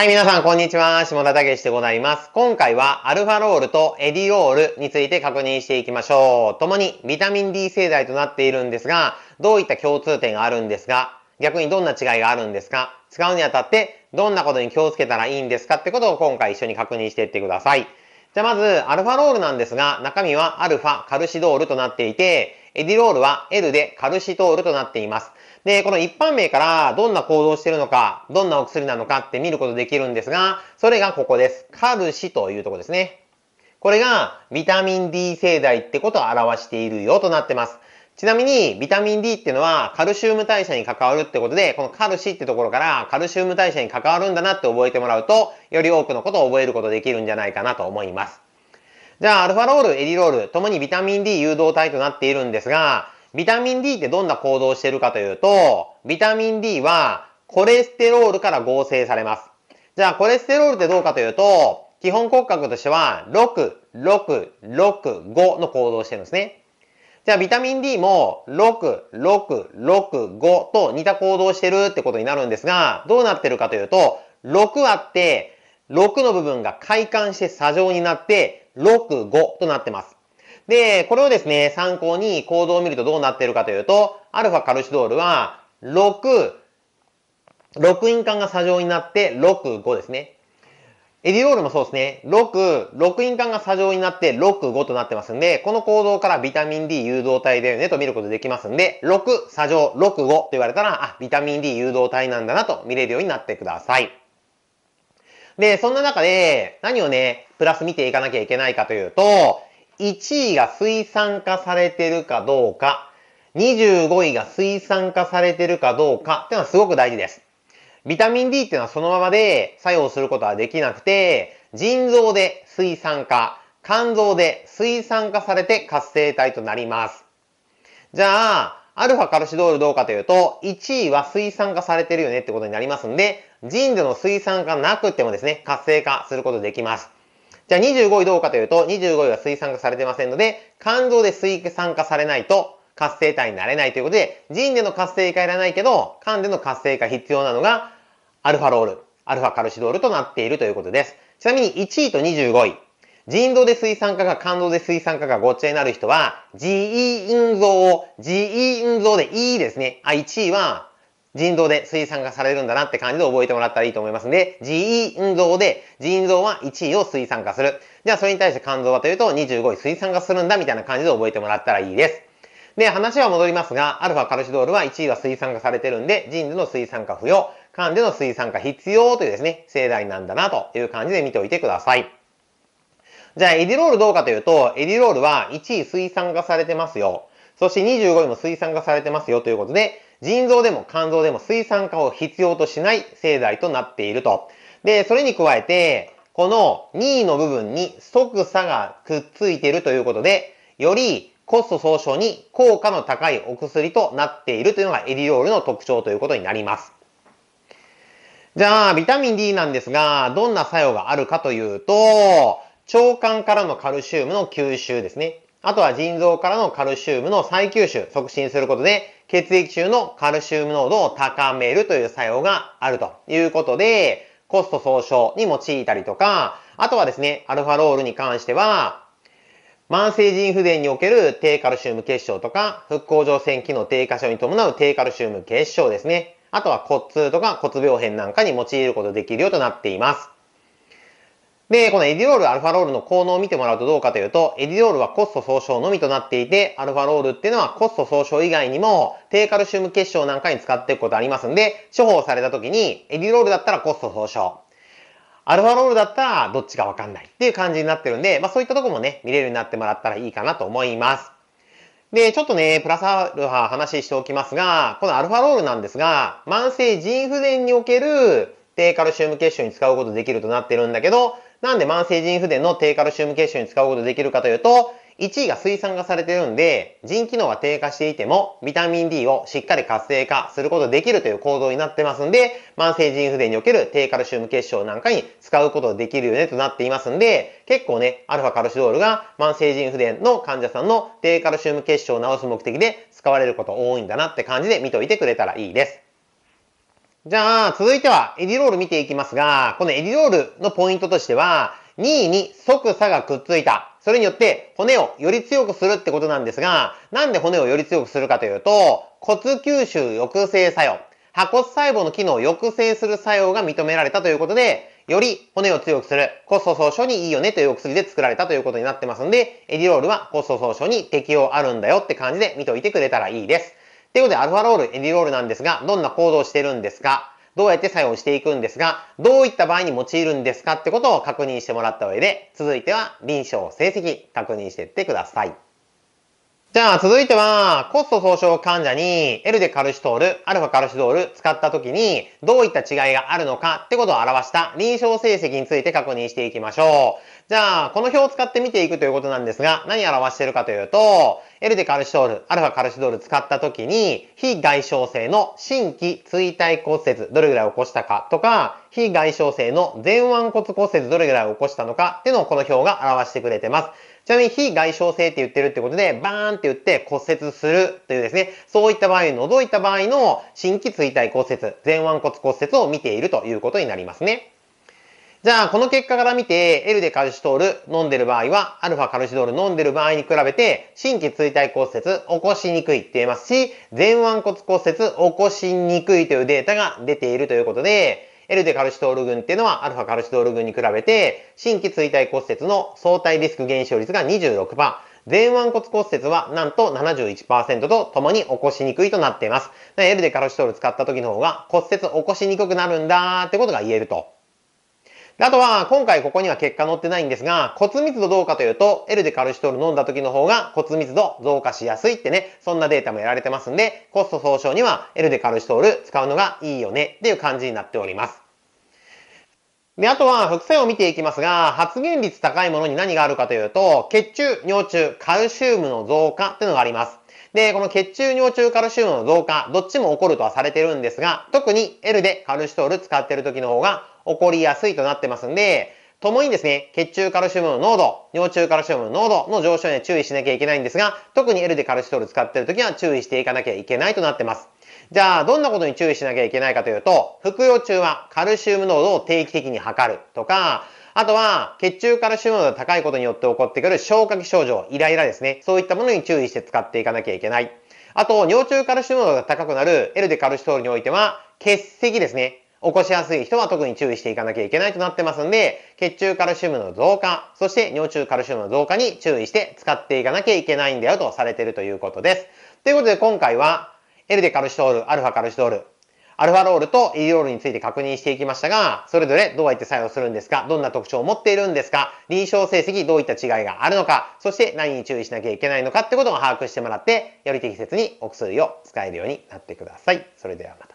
はい、皆さん、こんにちは。下田武史でございます。今回は、アルファロールとエディオールについて確認していきましょう。共に、ビタミン D 製剤となっているんですが、どういった共通点があるんですが、逆にどんな違いがあるんですか使うにあたって、どんなことに気をつけたらいいんですかってことを今回一緒に確認していってください。じゃあまず、アルファロールなんですが、中身はアルファカルシドールとなっていて、エディロールは L でカルシトールとなっています。で、この一般名からどんな行動をしているのか、どんなお薬なのかって見ることできるんですが、それがここです。カルシというとこですね。これがビタミン D 製剤ってことを表しているよとなってます。ちなみに、ビタミン D っていうのは、カルシウム代謝に関わるってことで、このカルシってところから、カルシウム代謝に関わるんだなって覚えてもらうと、より多くのことを覚えることできるんじゃないかなと思います。じゃあ、アルファロール、エリロール、ともにビタミン D 誘導体となっているんですが、ビタミン D ってどんな行動をしてるかというと、ビタミン D はコレステロールから合成されます。じゃあ、コレステロールってどうかというと、基本骨格としては、6、6、6、5の行動をしてるんですね。じゃあ、ビタミン D も、6、6、6、5と似た行動をしてるってことになるんですが、どうなってるかというと、6あって、6の部分が快感して砂状になって、6、5となってます。で、これをですね、参考に行動を見るとどうなっているかというと、アルファカルシドールは、6、6因管が砂上になって、6、5ですね。エディロールもそうですね。6、6因管が砂上になって、6、5となってますんで、この行動からビタミン D 誘導体だよねと見ることできますんで、6、砂上、6、5と言われたら、あ、ビタミン D 誘導体なんだなと見れるようになってください。で、そんな中で、何をね、プラス見ていかなきゃいけないかというと、1位が水産化されてるかどうか、25位が水産化されてるかどうかっていうのはすごく大事です。ビタミン D っていうのはそのままで作用することはできなくて、腎臓で水酸化、肝臓で水酸化されて活性体となります。じゃあ、アルファカルシドールどうかというと、1位は水酸化されてるよねってことになりますんで、腎での水酸化なくてもですね、活性化することできます。じゃあ25位どうかというと、25位は水酸化されてませんので、肝臓で水酸化されないと活性体になれないということで、腎での活性化いらないけど、肝での活性化必要なのが、アルファロール、アルファカルシドールとなっているということです。ちなみに1位と25位。腎臓で水酸化が肝臓で水酸化がごっちゃになる人は、GE イ臓を、GE ー臓でいいですね。あ、1位は腎臓で水酸化されるんだなって感じで覚えてもらったらいいと思いますんで、腎臓で、腎臓は1位を水酸化する。じゃあそれに対して肝臓はというと25位水酸化するんだみたいな感じで覚えてもらったらいいです。で、話は戻りますが、アルファカルシドールは1位は水酸化されてるんで、腎での水酸化不要、肝での水酸化必要というですね、盛大なんだなという感じで見ておいてください。じゃあ、エディロールどうかというと、エディロールは1位水酸化されてますよ。そして25位も水酸化されてますよということで、腎臓でも肝臓でも水酸化を必要としない製剤となっていると。で、それに加えて、この2位の部分に即差がくっついているということで、よりコスト総症に効果の高いお薬となっているというのがエディオールの特徴ということになります。じゃあ、ビタミン D なんですが、どんな作用があるかというと、腸管からのカルシウムの吸収ですね。あとは腎臓からのカルシウムの再吸収、促進することで、血液中のカルシウム濃度を高めるという作用があるということで、コスト総称に用いたりとか、あとはですね、アルファロールに関しては、慢性腎不全における低カルシウム結晶とか、復興上腺機能低下症に伴う低カルシウム結晶ですね。あとは骨痛とか骨病変なんかに用いることできるようとなっています。で、このエディロール、アルファロールの効能を見てもらうとどうかというと、エディロールはコスト総称のみとなっていて、アルファロールっていうのはコスト総称以外にも、低カルシウム結晶なんかに使っていくことありますんで、処方された時に、エディロールだったらコスト総称。アルファロールだったらどっちかわかんないっていう感じになってるんで、まあそういったとこもね、見れるようになってもらったらいいかなと思います。で、ちょっとね、プラスアルファ話しておきますが、このアルファロールなんですが、慢性腎不全における低カルシウム結晶に使うことできるとなってるんだけど、なんで慢性腎不全の低カルシウム結晶に使うことできるかというと、1位が水酸化されてるんで、腎機能が低下していても、ビタミン D をしっかり活性化することできるという構造になってますんで、慢性腎不全における低カルシウム結晶なんかに使うことができるよねとなっていますんで、結構ね、アルファカルシドールが慢性腎不全の患者さんの低カルシウム結晶を治す目的で使われること多いんだなって感じで見といてくれたらいいです。じゃあ、続いてはエディロール見ていきますが、このエディロールのポイントとしては、2位に即差がくっついた。それによって骨をより強くするってことなんですが、なんで骨をより強くするかというと、骨吸収抑制作用、破骨細胞の機能を抑制する作用が認められたということで、より骨を強くする骨粗鬆症にいいよねというお薬で作られたということになってますんで、エディロールは骨粗鬆症に適用あるんだよって感じで見といてくれたらいいです。ということで、アルファロール、エディロールなんですが、どんな行動をしてるんですかどうやって作用していくんですが、どういった場合に用いるんですかってことを確認してもらった上で、続いては臨床成績確認していってください。じゃあ続いては、コスト総症患者に L でカルシトール、アルファカルシトール使った時にどういった違いがあるのかってことを表した臨床成績について確認していきましょう。じゃあ、この表を使って見ていくということなんですが、何を表しているかというと、L でカルシドール、アルファカルシドール使った時に、非外傷性の新規椎体骨折、どれぐらい起こしたかとか、非外傷性の前腕骨骨折、どれぐらい起こしたのかっていうのをこの表が表してくれてます。ちなみに非外傷性って言ってるってことで、バーンって言って骨折するというですね、そういった場合を除いた場合の新規椎体骨折、前腕骨骨折を見ているということになりますね。じゃあ、この結果から見て、L でカルシトール飲んでる場合は、アルファカルシトール飲んでる場合に比べて、新規椎体骨折起こしにくいって言えますし、前腕骨骨折起こしにくいというデータが出ているということで、L でカルシトール群っていうのは、アルファカルシトール群に比べて、新規椎体骨折の相対リスク減少率が26%、前腕骨骨折はなんと71%と共に起こしにくいとなっています。L でカルシトール使った時の方が骨折起こしにくくなるんだってことが言えると。あとは、今回ここには結果載ってないんですが、骨密度どうかというと、L でカルシトール飲んだ時の方が骨密度増加しやすいってね、そんなデータもやられてますんで、コスト総称には L でカルシトール使うのがいいよねっていう感じになっております。で、あとは副作用を見ていきますが、発現率高いものに何があるかというと、血中、尿中、カルシウムの増加っていうのがあります。で、この血中尿中カルシウムの増加、どっちも起こるとはされてるんですが、特に L でカルシトール使ってる時の方が、起こりやすいとなってますんで、ともにですね、血中カルシウムの濃度、尿中カルシウムの濃度の上昇には注意しなきゃいけないんですが、特に L でカルシトール使ってる時は注意していかなきゃいけないとなってます。じゃあ、どんなことに注意しなきゃいけないかというと、服用中はカルシウム濃度を定期的に測るとか、あとは、血中カルシウム濃度が高いことによって起こってくる消化器症状、イライラですね。そういったものに注意して使っていかなきゃいけない。あと、尿中カルシウム濃度が高くなる L でカルシトールにおいては、血石ですね。起こしやすい人は特に注意していかなきゃいけないとなってますんで、血中カルシウムの増加、そして尿中カルシウムの増加に注意して使っていかなきゃいけないんだよとされているということです。ということで今回は、L でカルシトール、アルファカルシトール、アルファロールと E ロールについて確認していきましたが、それぞれどうやって作用するんですかどんな特徴を持っているんですか臨床成績どういった違いがあるのかそして何に注意しなきゃいけないのかってことを把握してもらって、より適切にお薬を使えるようになってください。それではまた。